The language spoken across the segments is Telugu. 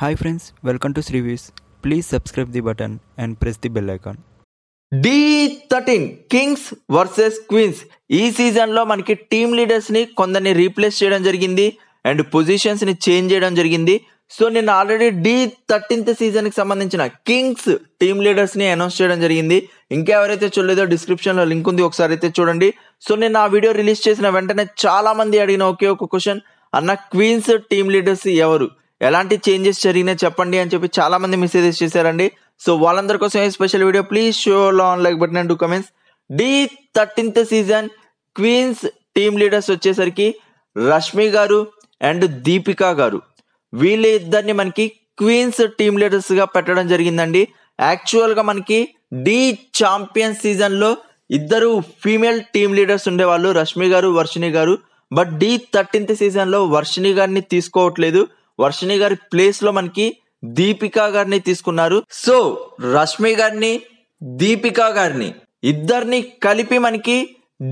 hi friends welcome to Srivis please subscribe the button and press the bell icon Dhee thirteen kings versus queens ఈ సీజన్లో మనకి టీమ్ లీడర్స్ని కొందరిని రీప్లేస్ చేయడం జరిగింది అండ్ పొజిషన్స్ని చేంజ్ చేయడం జరిగింది సో నేను ఆల్రెడీ డి థర్టీన్త్ సీజన్కి సంబంధించిన కింగ్స్ టీమ్ లీడర్స్ని అనౌన్స్ చేయడం జరిగింది ఇంకెవరైతే చూడలేదో డిస్క్రిప్షన్లో లింక్ ఉంది ఒకసారి అయితే చూడండి సో నేను ఆ వీడియో రిలీజ్ చేసిన వెంటనే చాలామంది అడిగిన ఒకే ఒక క్వశ్చన్ అన్న క్వీన్స్ టీమ్ లీడర్స్ ఎవరు ఎలాంటి చేంజెస్ జరిగినాయి చెప్పండి అని చెప్పి చాలామంది మెసేజెస్ చేశారండి సో వాళ్ళందరి కోసం స్పెషల్ వీడియో ప్లీజ్ షో లాన్ like button and comments Dhee thirteenth season queens team leaders వచ్చేసరికి రష్మి గారు అండ్ దీపికా గారు వీళ్ళ ఇద్దరిని మనకి క్వీన్స్ టీమ్ లీడర్స్గా పెట్టడం జరిగిందండి యాక్చువల్గా మనకి డి ఛాంపియన్ సీజన్లో ఇద్దరు ఫీమేల్ టీమ్ లీడర్స్ ఉండేవాళ్ళు రష్మి గారు వర్షిణి గారు బట్ డి థర్టీన్త్ సీజన్లో వర్షిణి గారిని తీసుకోవట్లేదు వర్షిణి గారి ప్లేస్ లో మనకి దీపికా గారిని తీసుకున్నారు సో రష్మి గారిని దీపికా గారిని ఇద్దరిని కలిపి మనకి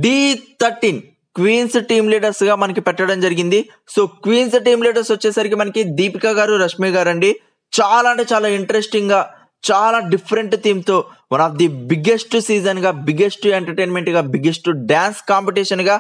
Dhee thirteen queens team leaders గా మనకి పెట్టడం జరిగింది సో క్వీన్స్ టీమ్ లీడర్స్ వచ్చేసరికి మనకి దీపికా గారు రష్మి గారు అండి చాలా అంటే చాలా ఇంట్రెస్టింగ్ గా చాలా డిఫరెంట్ థీమ్తో వన్ ఆఫ్ ది బిగ్గెస్ట్ సీజన్గా బిగ్గెస్ట్ ఎంటర్టైన్మెంట్గా బిగ్గెస్ట్ డ్యాన్స్ కాంపిటీషన్గా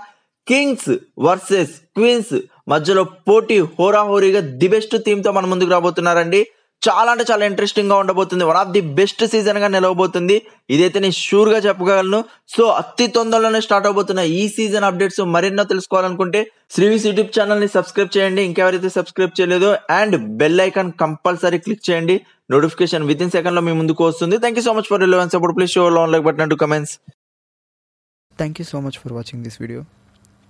కింగ్స్ వర్సెస్ క్వీన్స్ మధ్యలో పోటీ హోరాహోరీగా ది బెస్ట్ థీమ్తో మన ముందుకు రాబోతున్నారండి చాలా అంటే చాలా ఇంట్రెస్టింగ్గా ఉండబోతుంది వన్ ఆఫ్ ది బెస్ట్ సీజన్గా నిలవబోతుంది ఇదైతే నేను షూర్గా చెప్పగలను సో అతి తొందరలోనే స్టార్ట్ అవబోతున్న ఈ సీజన్ అప్డేట్స్ మరెన్నో తెలుసుకోవాలనుకుంటే శ్రీవిస్ యూట్యూబ్ ఛానల్ని సబ్స్క్రైబ్ చేయండి ఇంకెవరైతే సబ్స్క్రైబ్ చేయలేదు and bell icon compulsory click చేయండి నోటిఫికేషన్ విత్ ఇన్ సెకండ్లో మీ ముందుకు వస్తుంది thank you so much for relevance అప్పుడు ప్లీజ్ షో లోన్ like comments thank you so much for watching this video